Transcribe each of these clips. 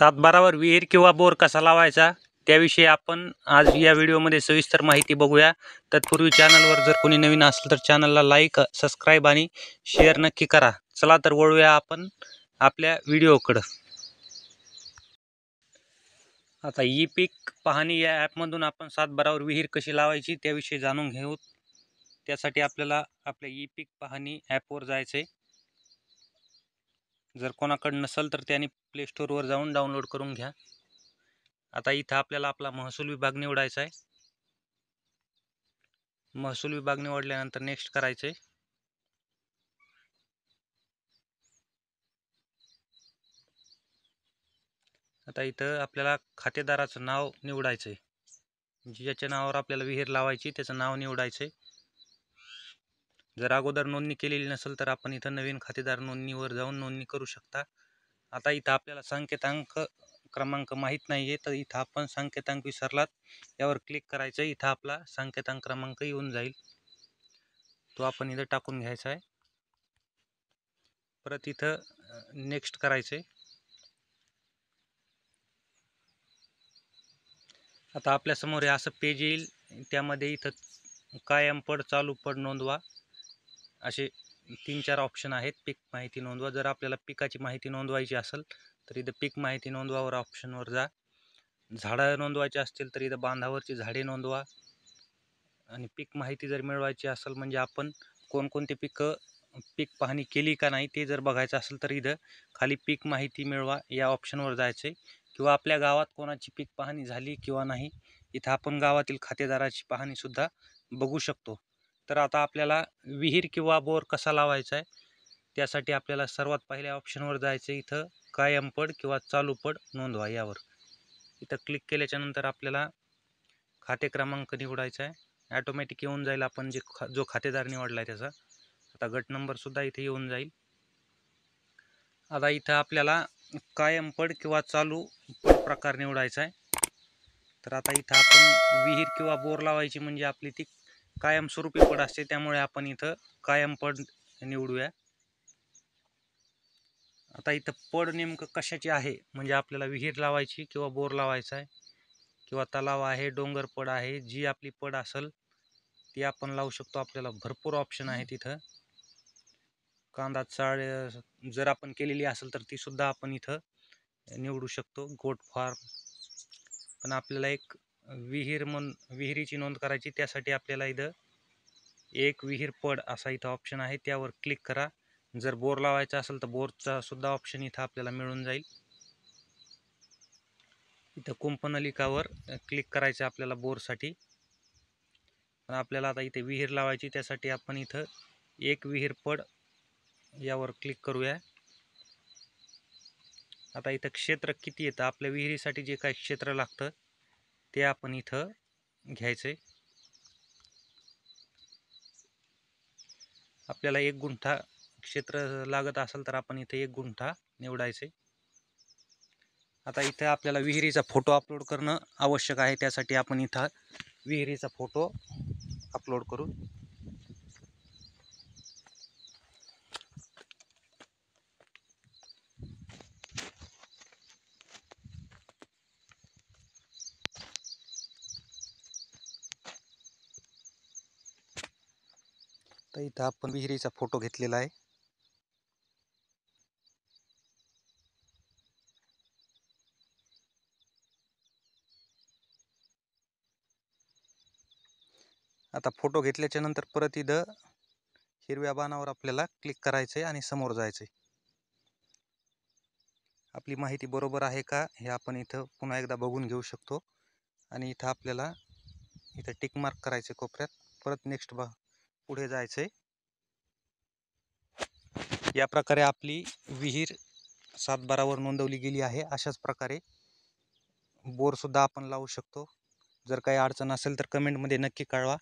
सातबारावर विहीर किंवा बोर कसा लावायचा त्याविषयी आपण आज या व्हिडिओमध्ये सविस्तर माहिती बघूया तत्पूर्वी चॅनलवर जर कोणी नवीन असेल तर चॅनलला लाईक सबस्क्राईब आणि शेअर नक्की करा चला तर वळूया आपण आपल्या व्हिडिओकडं आता ई पीक पाहणी या ॲपमधून आपण सातबारावर विहीर कशी लावायची त्याविषयी जाणून घेऊ त्यासाठी आपल्याला आपल्या ई पीक पाहणी ॲपवर जायचं आहे जर कोणाकडं नसेल तर त्याने प्लेस्टोरवर जाऊन डाउनलोड करून घ्या आता इथं आपल्याला आपला महसूल विभाग निवडायचा आहे महसूल विभाग निवडल्यानंतर नेक्स्ट करायचं आहे आता इथं आपल्याला खातेदाराचं नाव निवडायचं आहे ज्याच्या नावावर आपल्याला विहीर लावायची त्याचं नाव निवडायचं आहे जर अगोदर नोंदणी केलेली नसेल तर आपण इथं नवीन खातेदार नोंदणीवर जाऊन नोंदणी करू शकता आता इथं आपल्याला संकेतांक क्रमांक माहीत नाही आहे तर इथं आपण संकेतांक विसरलात यावर क्लिक करायचं इथं आपला संकेतांक क्रमांक येऊन जाईल तो आपण इथं टाकून घ्यायचा आहे परत इथं नेक्स्ट करायचं आहे आता आपल्यासमोर हे असं पेज येईल त्यामध्ये इथं कायम पड चालू पड नोंदवा असे तीन चार ऑप्शन आहेत पीक माहिती नोंदवा जर आपल्याला पिकाची माहिती नोंदवायची असेल तर इथं पीक माहिती नोंदवावर ऑप्शनवर जा झाडं नोंदवायची असतील तर इथं बांधावरची झाडे नोंदवा आणि पीक माहिती जर मिळवायची असेल म्हणजे आपण कोणकोणते पिकं पीक पाहणी केली का नाही ते जर बघायचं असेल तर इथं खाली पीक माहिती मिळवा या ऑप्शनवर जायचं आहे किंवा आपल्या गावात कोणाची पीक पाहणी झाली किंवा नाही इथं आपण गावातील खातेदाराची पाहणीसुद्धा बघू शकतो तर आता आपल्याला विहीर किंवा बोर कसा लावायचा आहे त्यासाठी आपल्याला सर्वात पहिल्या ऑप्शनवर जायचं इथं कायमपड किंवा चालूपड नोंदवा यावर इथं क्लिक केल्याच्यानंतर आपल्याला खाते क्रमांक निवडायचा आहे ॲटोमॅटिक येऊन जाईल आपण जे खा जो खातेदार निवडला आहे त्याचा आता गट नंबरसुद्धा इथे येऊन जाईल आता इथं आपल्याला कायमपड किंवा चालू प्रकार निवडायचा आहे तर आता इथं आपण विहीर किंवा बोर लावायची म्हणजे आपली ती कायमस्वरूपी पड असते त्यामुळे आपण इथं कायम पड निवडूया आता इथं पड नेमकं कशाची आहे म्हणजे आपल्याला विहीर लावायची किंवा बोर लावायचा आहे किंवा तलाव आहे डोंगर पड आहे जी आपली पड असेल ती आपण लावू शकतो आपल्याला भरपूर ऑप्शन आहे तिथं कांदा चाळ जर आपण केलेली असेल तर तीसुद्धा आपण इथं निवडू शकतो गोट फार्म पण आपल्याला एक विहीर मन विहिरीची नोंद करायची त्यासाठी आपल्याला इथं एक विहीर पड असा इथं ऑप्शन आहे त्यावर क्लिक करा जर बोर लावायचा असेल तर बोरचा सुद्धा ऑप्शन इथं आपल्याला मिळून जाईल इथं कुंपनलिकावर क्लिक करायचं आपल्याला बोरसाठी पण आपल्याला आता इथे विहीर लावायची त्यासाठी आपण इथं एक विहीर पड यावर क्लिक करूया आता इथं क्षेत्र किती येतं आपल्या विहिरीसाठी जे काही क्षेत्र लागतं ते आपण इथं घ्यायचं आहे आपल्याला एक गुंठा क्षेत्र लागत असेल तर आपण इथं एक गुंठा निवडायचे आता इथं आपल्याला विहिरीचा फोटो अपलोड करणं आवश्यक आहे त्यासाठी आपण इथं विहिरीचा फोटो अपलोड करू तर इथं आपण विहिरीचा फोटो घेतलेला आहे आता फोटो घेतल्याच्या नंतर परत इथं हिरव्या बाणावर आपल्याला क्लिक करायचं आहे आणि समोर जायचं आहे आपली माहिती बरोबर आहे का हे आपण इथं पुन्हा एकदा बघून घेऊ शकतो आणि इथं आपल्याला इथं टिकमार्क करायचे कोपऱ्यात परत नेक्स्ट बा पुढे जायचं आहे या प्रकारे आपली विहीर बारावर नोंदवली गेली आहे अशाच प्रकारे बोरसुद्धा आपण लावू शकतो जर काही अडचण असेल तर कमेंटमध्ये नक्की कळवा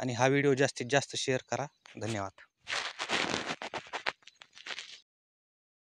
आणि हा व्हिडिओ जास्तीत जास्त शेअर करा धन्यवाद